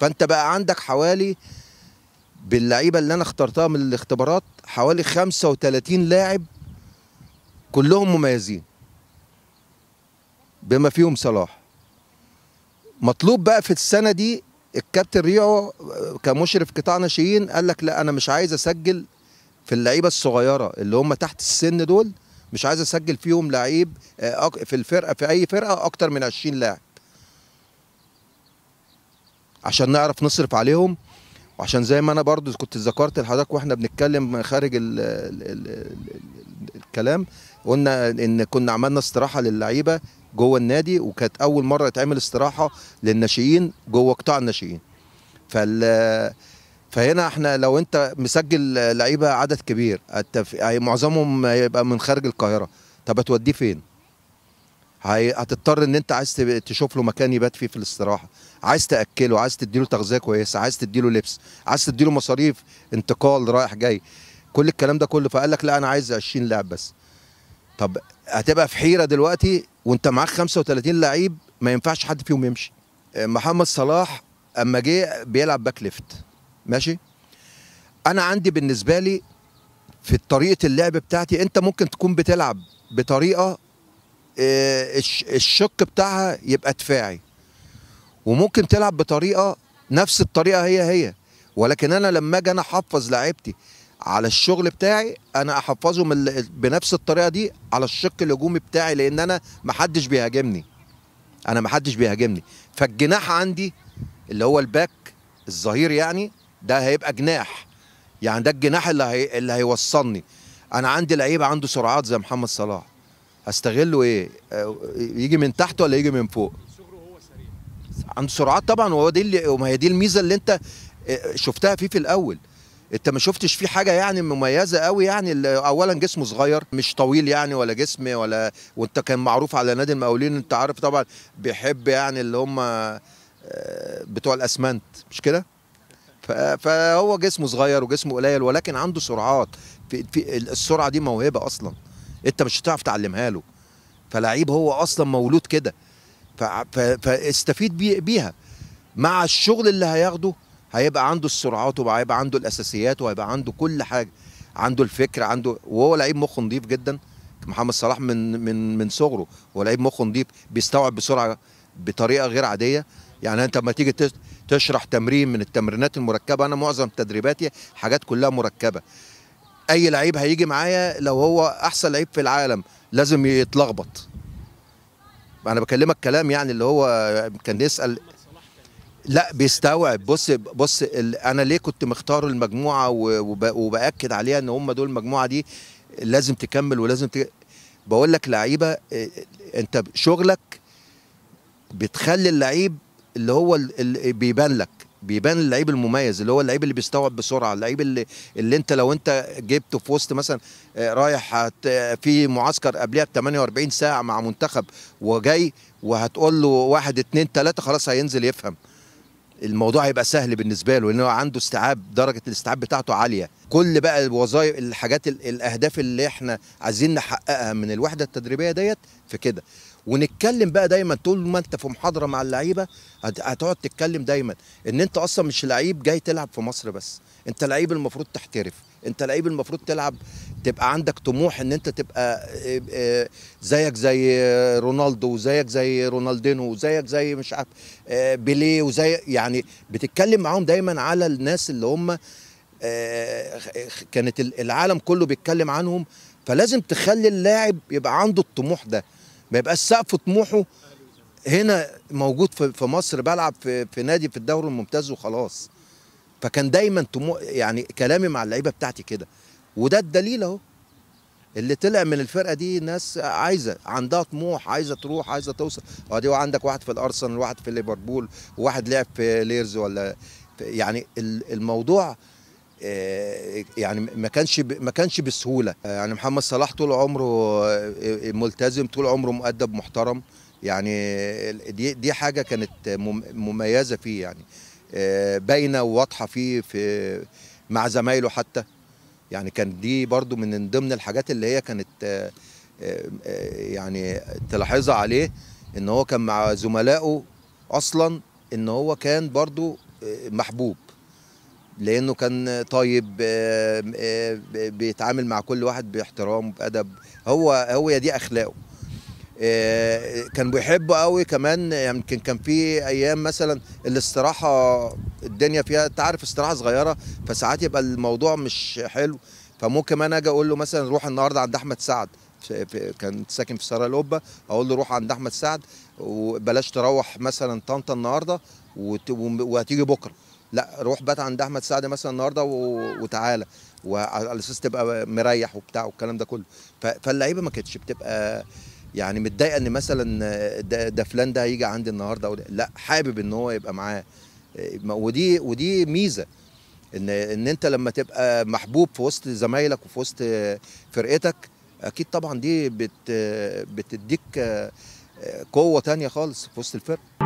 فانت بقى عندك حوالي باللعيبه اللي انا اخترتها من الاختبارات حوالي 35 لاعب كلهم مميزين بما فيهم صلاح مطلوب بقى في السنه دي الكابتن ريعو كمشرف قطاع ناشئين قال لك لا انا مش عايز اسجل في اللعيبه الصغيره اللي هم تحت السن دول مش عايز اسجل فيهم لعيب آه، في الفرقه في اي فرقه اكتر من 20 لاعب عشان نعرف نصرف عليهم وعشان زي ما انا برضو كنت ذكرت لحضرتك واحنا بنتكلم خارج الـ الـ الـ الـ الكلام قلنا ان كنا عملنا استراحه للعيبه جوه النادي وكانت اول مره يتعمل استراحه للناشئين جوه قطاع الناشئين فال فهنا احنا لو انت مسجل لعيبه عدد كبير يعني معظمهم هيبقى من خارج القاهره طب هتوديه فين هتضطر ان انت عايز تشوف له مكان يبات فيه في الاستراحه عايز تاكله عايز تديله تغذيه كويسه عايز تديله لبس عايز تديله مصاريف انتقال رايح جاي كل الكلام ده كله فقال لك لا انا عايز 20 لاعب بس طب هتبقى في حيره دلوقتي وانت معاك 35 لعيب ما ينفعش حد فيهم يمشي آه، محمد صلاح اما جه بيلعب باك ليفت ماشي انا عندي بالنسبه لي في طريقه اللعب بتاعتي انت ممكن تكون بتلعب بطريقه آه، الشق بتاعها يبقى دفاعي وممكن تلعب بطريقه نفس الطريقه هي هي ولكن انا لما اجي انا احفظ لعيبتي على الشغل بتاعي انا احفظهم بنفس الطريقه دي على الشق الهجومي بتاعي لان انا محدش بيهاجمني انا محدش بيهاجمني فالجناح عندي اللي هو الباك الظهير يعني ده هيبقى جناح يعني ده الجناح اللي هي... اللي هيوصلني انا عندي لعيبه عنده سرعات زي محمد صلاح استغله ايه آه، يجي من تحت ولا يجي من فوق عنده سرعات طبعا وهو دي اللي وما هي دي الميزه اللي انت آه، شفتها فيه في الاول انت ما شفتش فيه حاجه يعني مميزه قوي يعني اولا جسمه صغير مش طويل يعني ولا جسم ولا وانت كان معروف على نادي المقاولين انت عارف طبعا بيحب يعني اللي هم آه، بتوع الاسمنت مش كده فهو جسمه صغير وجسمه قليل ولكن عنده سرعات في السرعه دي موهبه اصلا انت مش هتعرف تعلمها له فلعيب هو اصلا مولود كده فاستفيد بيها مع الشغل اللي هياخده هيبقى عنده السرعات وهيبقى عنده الاساسيات وهيبقى عنده كل حاجه عنده الفكر عنده وهو لعيب مخه نضيف جدا محمد صلاح من من من صغره هو لعيب مخه نضيف بيستوعب بسرعه بطريقه غير عاديه يعني انت لما تيجي تشرح تمرين من التمرينات المركبه انا معظم تدريباتي حاجات كلها مركبه اي لعيب هيجي معايا لو هو احسن لعيب في العالم لازم يتلخبط انا بكلمك كلام يعني اللي هو كان يسال لا بيستوعب بص بص انا ليه كنت مختار المجموعه وباكد عليها ان هم دول المجموعه دي لازم تكمل ولازم تك... بقول لك لعيبه آه، انت شغلك بتخلي اللعيب اللي هو اللي بيبان لك بيبان اللعيب المميز اللي هو اللعيب اللي بيستوعب بسرعه اللعيب اللي, اللي انت لو انت جبته في وسط مثلا آه، رايح في معسكر قبلها ب 48 ساعه مع منتخب وجاي وهتقول له واحد اتنين تلاته خلاص هينزل يفهم الموضوع هيبقى سهل بالنسبه له لان هو عنده استيعاب درجه الاستيعاب بتاعته عاليه كل بقى الوظائف الحاجات الاهداف اللي احنا عايزين نحققها من الوحده التدريبيه ديت في كده ونتكلم بقى دايما طول ما انت في محاضره مع اللعيبه هتقعد تتكلم دايما ان انت اصلا مش لعيب جاي تلعب في مصر بس انت لعيب المفروض تحترف انت لعيب المفروض تلعب تبقى عندك طموح ان انت تبقى آه، آه، زيك زي رونالدو وزيك زي رونالدينو وزيك زي مش عارف آه، بيليه وزي يعني بتتكلم معاهم دايما على الناس اللي هم كانت العالم كله بيتكلم عنهم فلازم تخلي اللاعب يبقى عنده الطموح ده ما يبقاش سقف طموحه هنا موجود في مصر بلعب في, في نادي في الدوري الممتاز وخلاص فكان دايما طموح يعني كلامي مع اللعيبه بتاعتي كده وده الدليل اهو اللي طلع من الفرقه دي ناس عايزه عندها طموح عايزه تروح عايزه توصل ادي عندك واحد في الارسنال واحد في ليفربول وواحد لعب في ليرز ولا يعني الموضوع آه، يعني ما كانش ما كانش بسهوله آه، يعني محمد صلاح طول عمره آه، ملتزم طول عمره مؤدب محترم يعني دي دي حاجه كانت مميزه فيه يعني باينه وواضحه فيه في مع زمايله حتى يعني كان دي برضو من ضمن الحاجات اللي هي كانت يعني تلاحظها عليه ان هو كان مع زملائه اصلا ان هو كان برضو محبوب لانه كان طيب آه، آه، آه، بيتعامل مع كل واحد باحترام وبادب هو هو دي اخلاقه كان بيحبه قوي كمان يمكن يعني كان في ايام مثلا الاستراحه الدنيا فيها انت عارف استراحه صغيره فساعات يبقى الموضوع مش حلو فممكن انا اجي اقول له مثلا روح النهارده عند احمد سعد كان ساكن في سرا القبه اقول له روح عند احمد سعد وبلاش تروح مثلا طنطا النهارده وهتيجي بكره لا روح بات عند احمد سعد مثلا النهارده وتعالى وعلى اساس تبقى مريح وبتاع والكلام ده كله فاللعيبه ما كانتش بتبقى يعني متضايقه ان مثلا ده فلان ده هيجي عندي النهارده لا حابب ان هو يبقى معاه ودي ودي ميزه ان ان انت لما تبقى محبوب في وسط زمايلك وفي وسط فرقتك اكيد طبعا دي بت بتديك قوه تانية خالص في وسط الفرقه